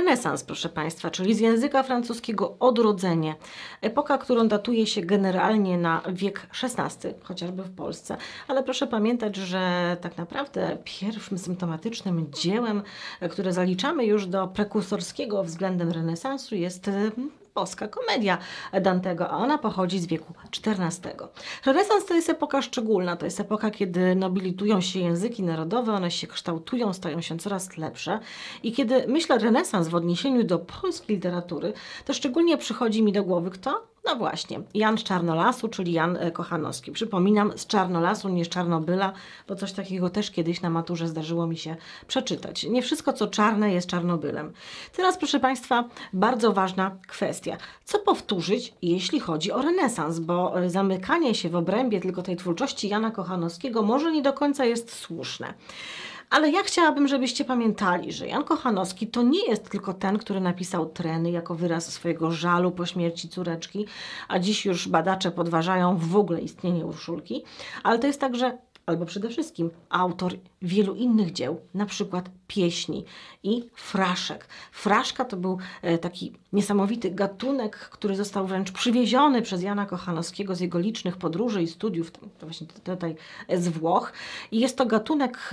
renesans, proszę Państwa, czyli z języka francuskiego odrodzenie. Epoka, którą datuje się generalnie na wiek XVI, chociażby w Polsce. Ale proszę pamiętać, że tak naprawdę pierwszym symptomatycznym dziełem, które zaliczamy już do prekursorskiego względem renesansu jest mm, boska komedia Dantego, a ona pochodzi z wieku XIV. Renesans to jest epoka szczególna, to jest epoka, kiedy nobilitują się języki narodowe, one się kształtują, stają się coraz lepsze i kiedy myślę renesans w odniesieniu do polskiej literatury, to szczególnie przychodzi mi do głowy kto? No właśnie, Jan z Czarnolasu, czyli Jan e, Kochanowski. Przypominam, z Czarnolasu, nie z Czarnobyla, bo coś takiego też kiedyś na maturze zdarzyło mi się przeczytać. Nie wszystko, co czarne, jest Czarnobylem. Teraz, proszę Państwa, bardzo ważna kwestia. Co powtórzyć, jeśli chodzi o renesans? Bo e, zamykanie się w obrębie tylko tej twórczości Jana Kochanowskiego może nie do końca jest słuszne. Ale ja chciałabym, żebyście pamiętali, że Jan Kochanowski to nie jest tylko ten, który napisał treny jako wyraz swojego żalu po śmierci córeczki, a dziś już badacze podważają w ogóle istnienie Urszulki, ale to jest także albo przede wszystkim autor wielu innych dzieł, na przykład pieśni i fraszek. Fraszka to był e, taki niesamowity gatunek, który został wręcz przywieziony przez Jana Kochanowskiego z jego licznych podróży i studiów, właśnie tutaj e, z Włoch. I jest to gatunek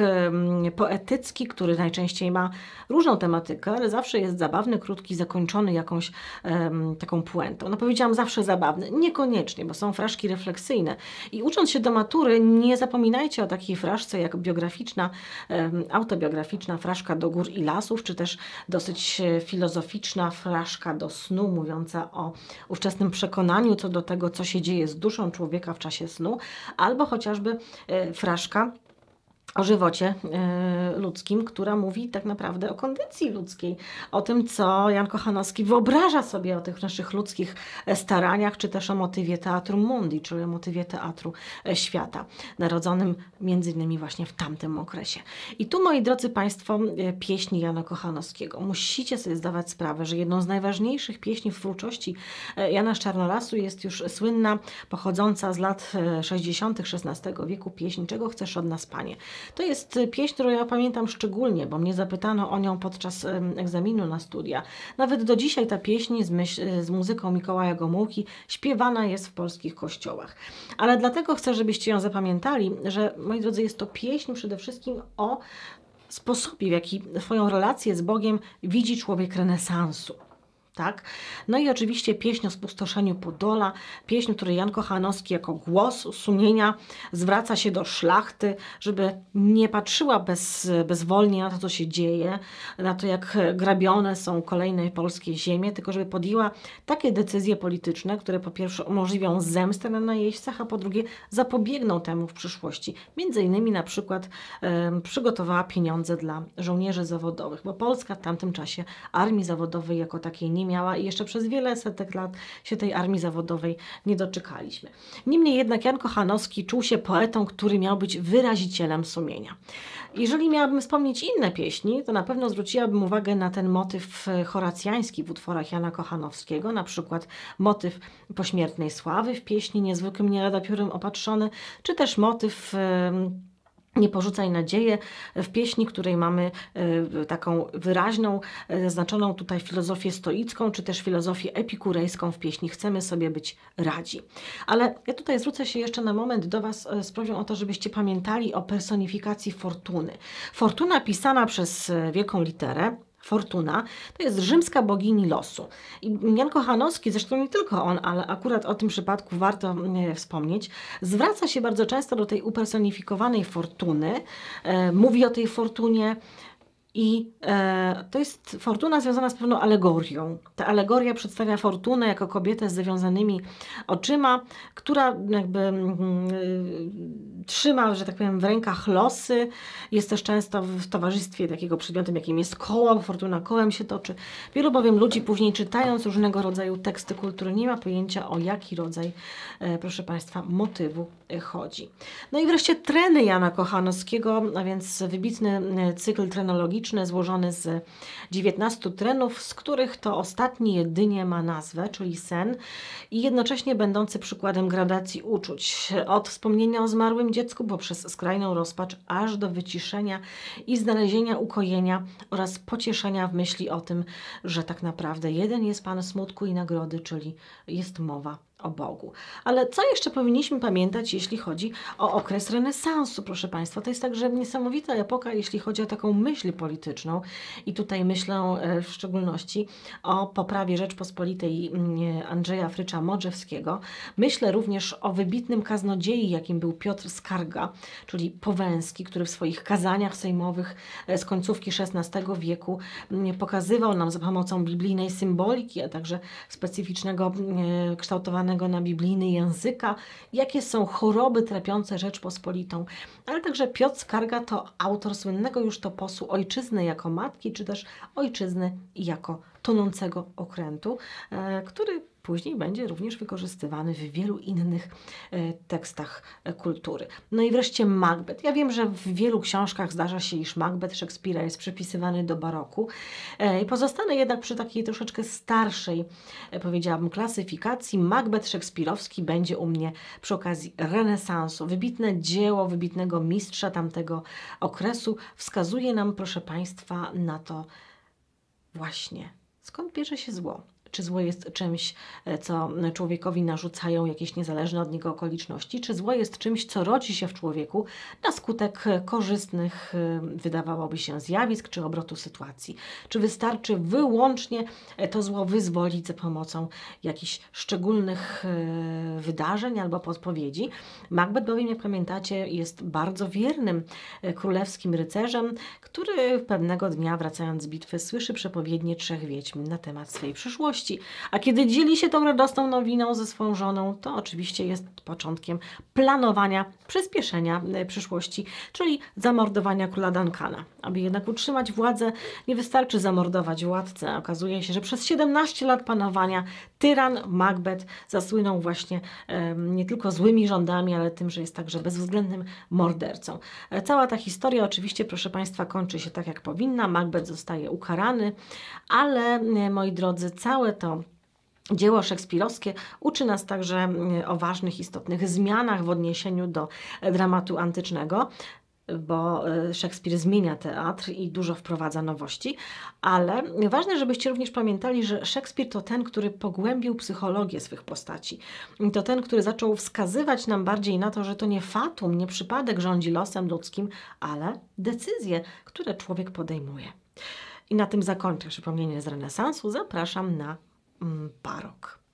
poetycki, który najczęściej ma różną tematykę, ale zawsze jest zabawny, krótki, zakończony jakąś taką puentą. No powiedziałam zawsze zabawny, niekoniecznie, bo są fraszki refleksyjne. I ucząc się do matury, nie zapominaj. Pamiętajcie o takiej fraszce jak biograficzna, autobiograficzna fraszka do gór i lasów, czy też dosyć e, filozoficzna fraszka do snu, mówiąca o ówczesnym przekonaniu co do tego, co się dzieje z duszą człowieka w czasie snu, albo chociażby e, fraszka o żywocie e, ludzkim, która mówi tak naprawdę o kondycji ludzkiej, o tym, co Jan Kochanowski wyobraża sobie o tych naszych ludzkich e, staraniach, czy też o motywie Teatru Mundi, czyli o motywie Teatru e, Świata, narodzonym między innymi właśnie w tamtym okresie. I tu, moi drodzy Państwo, e, pieśni Jana Kochanowskiego. Musicie sobie zdawać sprawę, że jedną z najważniejszych pieśni w twórczości Jana Czarnolasu jest już słynna, pochodząca z lat 60. XVI wieku pieśń Czego chcesz od nas, Panie? To jest pieśń, którą ja pamiętam pamiętam szczególnie, bo mnie zapytano o nią podczas egzaminu na studia. Nawet do dzisiaj ta pieśń z, myśl, e, z muzyką Mikołaja Gomułki śpiewana jest w polskich kościołach. Ale dlatego chcę, żebyście ją zapamiętali, że moi drodzy, jest to pieśń przede wszystkim o sposobie, w jaki swoją relację z Bogiem widzi człowiek renesansu. Tak? No i oczywiście pieśń o spustoszeniu Podola, pieśń, której Jan Kochanowski jako głos sumienia zwraca się do szlachty, żeby nie patrzyła bez, bezwolnie na to, co się dzieje, na to, jak grabione są kolejne polskie ziemie, tylko żeby podjęła takie decyzje polityczne, które po pierwsze umożliwią zemstę na najeźdźcach, a po drugie zapobiegną temu w przyszłości. Między innymi na przykład e, przygotowała pieniądze dla żołnierzy zawodowych, bo Polska w tamtym czasie armii zawodowej jako takiej nie miała i jeszcze przez wiele setek lat się tej armii zawodowej nie doczekaliśmy. Niemniej jednak Jan Kochanowski czuł się poetą, który miał być wyrazicielem sumienia. Jeżeli miałabym wspomnieć inne pieśni, to na pewno zwróciłabym uwagę na ten motyw e, horacjański w utworach Jana Kochanowskiego, na przykład motyw pośmiertnej sławy w pieśni Niezwykłym nielada piórem opatrzony, czy też motyw... Yy, nie porzucaj nadzieję w pieśni, której mamy e, taką wyraźną, e, zaznaczoną tutaj filozofię stoicką, czy też filozofię epikurejską w pieśni. Chcemy sobie być radzi. Ale ja tutaj zwrócę się jeszcze na moment do Was e, z prośbą o to, żebyście pamiętali o personifikacji fortuny. Fortuna pisana przez wielką literę Fortuna, to jest rzymska bogini losu. I Jan Kochanowski, zresztą nie tylko on, ale akurat o tym przypadku warto wspomnieć, zwraca się bardzo często do tej upersonifikowanej fortuny, e, mówi o tej fortunie, i e, to jest fortuna związana z pewną alegorią. Ta alegoria przedstawia fortunę jako kobietę z zawiązanymi oczyma, która jakby mm, y, trzyma, że tak powiem, w rękach losy. Jest też często w towarzystwie takiego przedmiotem, jakim jest koło, fortuna kołem się toczy. Wielu bowiem ludzi później czytając różnego rodzaju teksty kultury nie ma pojęcia o jaki rodzaj, e, proszę Państwa, motywu chodzi. No i wreszcie treny Jana Kochanowskiego, a więc wybitny e, cykl trenologiczny złożony z 19 trenów, z których to ostatni jedynie ma nazwę, czyli sen, i jednocześnie będący przykładem gradacji uczuć. Od wspomnienia o zmarłym dziecku poprzez skrajną rozpacz, aż do wyciszenia i znalezienia ukojenia oraz pocieszenia w myśli o tym, że tak naprawdę jeden jest Pan smutku i nagrody, czyli jest mowa o Bogu. Ale co jeszcze powinniśmy pamiętać, jeśli chodzi o okres renesansu, proszę Państwa? To jest także niesamowita epoka, jeśli chodzi o taką myśl polityczną. I tutaj myślę e, w szczególności o poprawie Rzeczpospolitej mm, Andrzeja Frycza Modrzewskiego. Myślę również o wybitnym kaznodziei, jakim był Piotr Skarga, czyli Powęski, który w swoich kazaniach sejmowych e, z końcówki XVI wieku mm, pokazywał nam za pomocą biblijnej symboliki, a także specyficznego mm, e, kształtowania na biblijny języka, jakie są choroby trapiące Rzeczpospolitą, ale także Piotr Skarga to autor słynnego już toposu Ojczyzny jako matki, czy też Ojczyzny jako tonącego okrętu, e, który później będzie również wykorzystywany w wielu innych e, tekstach e, kultury. No i wreszcie Macbeth. Ja wiem, że w wielu książkach zdarza się, iż Macbeth Szekspira jest przypisywany do baroku. E, pozostanę jednak przy takiej troszeczkę starszej, powiedziałabym, klasyfikacji. Macbeth szekspirowski będzie u mnie przy okazji renesansu. Wybitne dzieło wybitnego mistrza tamtego okresu wskazuje nam, proszę Państwa, na to właśnie, skąd bierze się zło. Czy zło jest czymś, e, co człowiekowi narzucają jakieś niezależne od niego okoliczności? Czy zło jest czymś, co rodzi się w człowieku na skutek korzystnych, e, wydawałoby się, zjawisk czy obrotu sytuacji? Czy wystarczy wyłącznie e, to zło wyzwolić za pomocą jakichś szczególnych wydarzeń albo podpowiedzi? Macbeth bowiem, jak pamiętacie, jest bardzo wiernym królewskim rycerzem, który pewnego dnia, wracając z bitwy, słyszy przepowiednie trzech wiedźmin na temat swojej przyszłości radości. A kiedy dzieli się tą radosną nowiną ze swoją żoną, to oczywiście jest początkiem planowania, przyspieszenia e, przyszłości, czyli zamordowania króla Duncana. Aby jednak utrzymać władzę, nie wystarczy zamordować władcę. Okazuje się, że przez 17 lat panowania tyran Macbeth zasłynął właśnie e, nie tylko złymi rządami, ale tym, że jest także bezwzględnym mordercą. E, cała ta historia oczywiście, proszę Państwa, kończy się tak jak powinna. Macbeth zostaje ukarany, ale e, moi drodzy, całe całe to Dzieło szekspirowskie uczy nas także mm, o ważnych, istotnych zmianach w odniesieniu do e, dramatu antycznego bo e, Szekspir zmienia teatr i dużo wprowadza nowości, ale ważne, żebyście również pamiętali, że Szekspir to ten, który pogłębił psychologię swych postaci. To ten, który zaczął wskazywać nam bardziej na to, że to nie fatum, nie przypadek rządzi losem ludzkim, ale decyzje, które człowiek podejmuje. I na tym zakończę przypomnienie z renesansu. Zapraszam na barok. Mm,